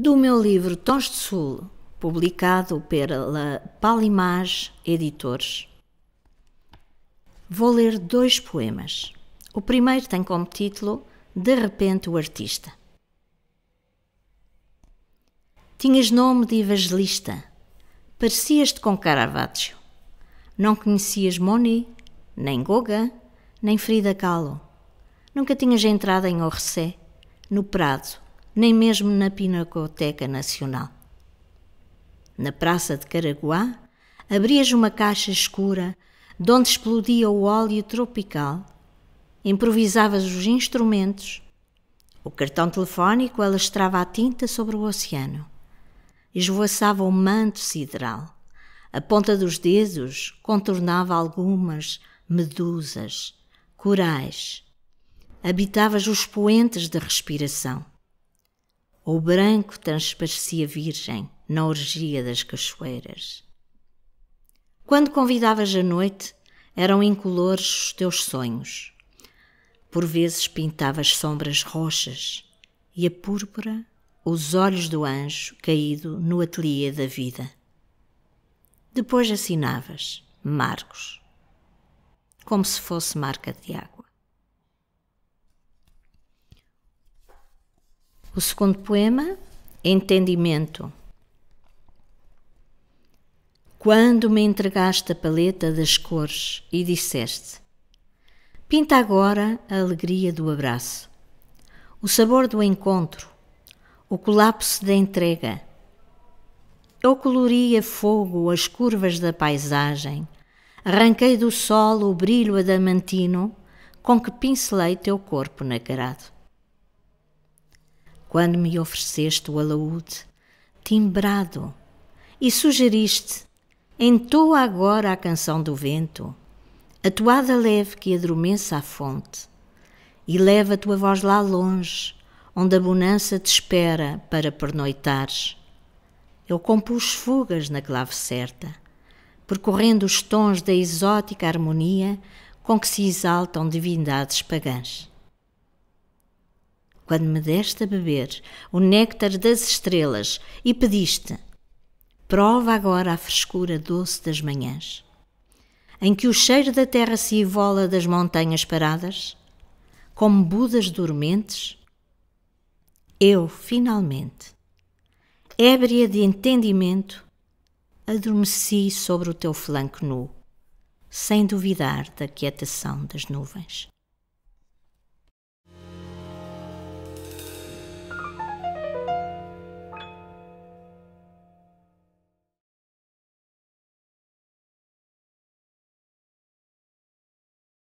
do meu livro Tons de Sul, publicado pela Palimage Editores. Vou ler dois poemas. O primeiro tem como título De repente o artista. Tinhas nome de evangelista. Parecias-te com Caravaggio. Não conhecias Monet, nem Goga, nem Frida Kahlo. Nunca tinhas entrado em Orsay, no Prado, nem mesmo na Pinacoteca Nacional. Na Praça de Caraguá, abrias uma caixa escura, de onde explodia o óleo tropical, improvisavas os instrumentos, o cartão telefónico alastrava a tinta sobre o oceano, esvoaçava o manto sideral, a ponta dos dedos contornava algumas medusas, corais, habitavas os poentes de respiração ou branco transparecia virgem na orgia das cachoeiras. Quando convidavas à noite, eram incolores os teus sonhos. Por vezes pintavas sombras roxas e a púrpura, os olhos do anjo caído no ateliê da vida. Depois assinavas Marcos, como se fosse marca de água. O segundo poema, Entendimento. Quando me entregaste a paleta das cores e disseste: Pinta agora a alegria do abraço, o sabor do encontro, o colapso da entrega. Eu colori a fogo as curvas da paisagem, arranquei do sol o brilho adamantino com que pincelei teu corpo nacarado quando me ofereceste o alaúde, timbrado, e sugeriste: entoa agora a canção do vento, a toada leve que adormeça a fonte, e leva a tua voz lá longe, onde a bonança te espera para pernoitares. Eu compus fugas na clave certa, percorrendo os tons da exótica harmonia com que se exaltam divindades pagãs quando me deste a beber o néctar das estrelas e pediste: Prova agora a frescura doce das manhãs, em que o cheiro da terra se evola das montanhas paradas, como budas dormentes. Eu, finalmente, ébria de entendimento, adormeci sobre o teu flanco nu, sem duvidar da quietação das nuvens.